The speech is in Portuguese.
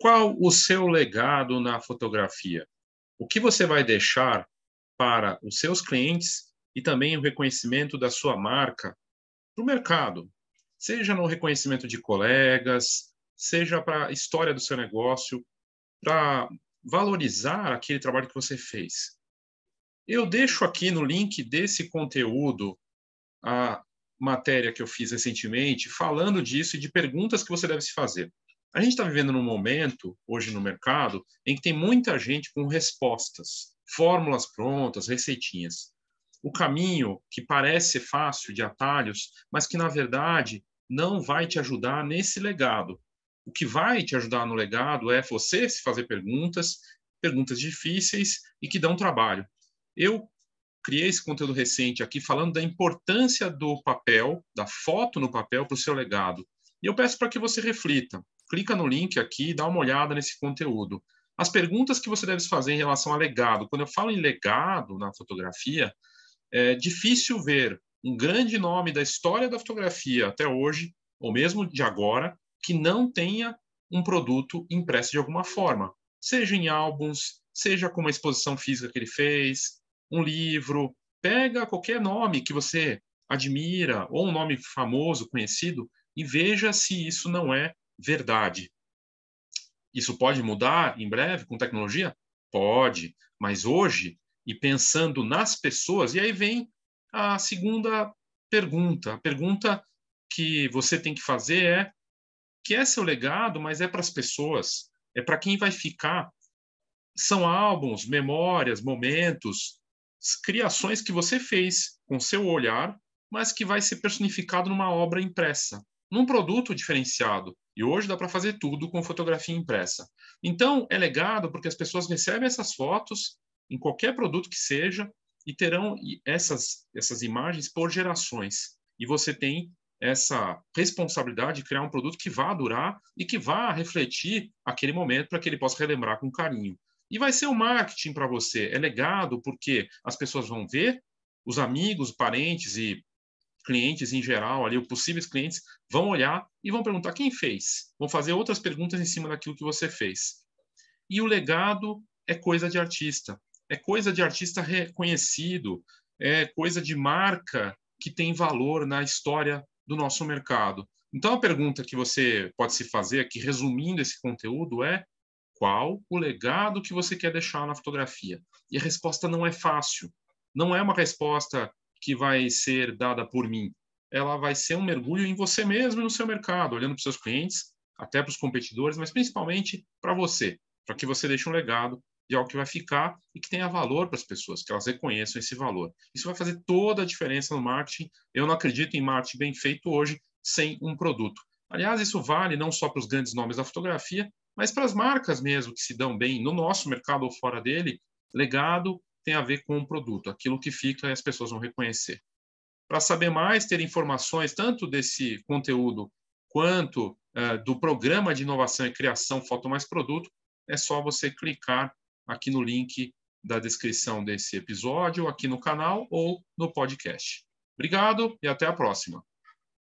qual o seu legado na fotografia? O que você vai deixar para os seus clientes e também o reconhecimento da sua marca para o mercado? Seja no reconhecimento de colegas, seja para a história do seu negócio, para valorizar aquele trabalho que você fez. Eu deixo aqui no link desse conteúdo a matéria que eu fiz recentemente falando disso e de perguntas que você deve se fazer. A gente está vivendo num momento, hoje no mercado, em que tem muita gente com respostas, fórmulas prontas, receitinhas. O caminho que parece fácil de atalhos, mas que, na verdade, não vai te ajudar nesse legado. O que vai te ajudar no legado é você se fazer perguntas, perguntas difíceis e que dão trabalho. Eu criei esse conteúdo recente aqui falando da importância do papel, da foto no papel para o seu legado. E eu peço para que você reflita clica no link aqui e dá uma olhada nesse conteúdo. As perguntas que você deve fazer em relação a legado. Quando eu falo em legado na fotografia, é difícil ver um grande nome da história da fotografia até hoje, ou mesmo de agora, que não tenha um produto impresso de alguma forma, seja em álbuns, seja com uma exposição física que ele fez, um livro, pega qualquer nome que você admira ou um nome famoso, conhecido, e veja se isso não é verdade. Isso pode mudar em breve com tecnologia? Pode, mas hoje, e pensando nas pessoas, e aí vem a segunda pergunta. A pergunta que você tem que fazer é: que é seu legado, mas é para as pessoas, é para quem vai ficar. São álbuns, memórias, momentos, criações que você fez com seu olhar, mas que vai ser personificado numa obra impressa num produto diferenciado. E hoje dá para fazer tudo com fotografia impressa. Então, é legado porque as pessoas recebem essas fotos em qualquer produto que seja e terão essas, essas imagens por gerações. E você tem essa responsabilidade de criar um produto que vá durar e que vá refletir aquele momento para que ele possa relembrar com carinho. E vai ser o um marketing para você, é legado porque as pessoas vão ver, os amigos, parentes e clientes em geral, ali, os possíveis clientes, vão olhar e vão perguntar quem fez. Vão fazer outras perguntas em cima daquilo que você fez. E o legado é coisa de artista. É coisa de artista reconhecido, é coisa de marca que tem valor na história do nosso mercado. Então, a pergunta que você pode se fazer aqui, resumindo esse conteúdo, é qual o legado que você quer deixar na fotografia? E a resposta não é fácil. Não é uma resposta que vai ser dada por mim? Ela vai ser um mergulho em você mesmo e no seu mercado, olhando para seus clientes, até para os competidores, mas principalmente para você, para que você deixe um legado de algo que vai ficar e que tenha valor para as pessoas, que elas reconheçam esse valor. Isso vai fazer toda a diferença no marketing. Eu não acredito em marketing bem feito hoje sem um produto. Aliás, isso vale não só para os grandes nomes da fotografia, mas para as marcas mesmo que se dão bem no nosso mercado ou fora dele, legado tem a ver com o produto, aquilo que fica e as pessoas vão reconhecer. Para saber mais, ter informações tanto desse conteúdo quanto uh, do programa de inovação e criação Foto Mais Produto, é só você clicar aqui no link da descrição desse episódio, aqui no canal ou no podcast. Obrigado e até a próxima.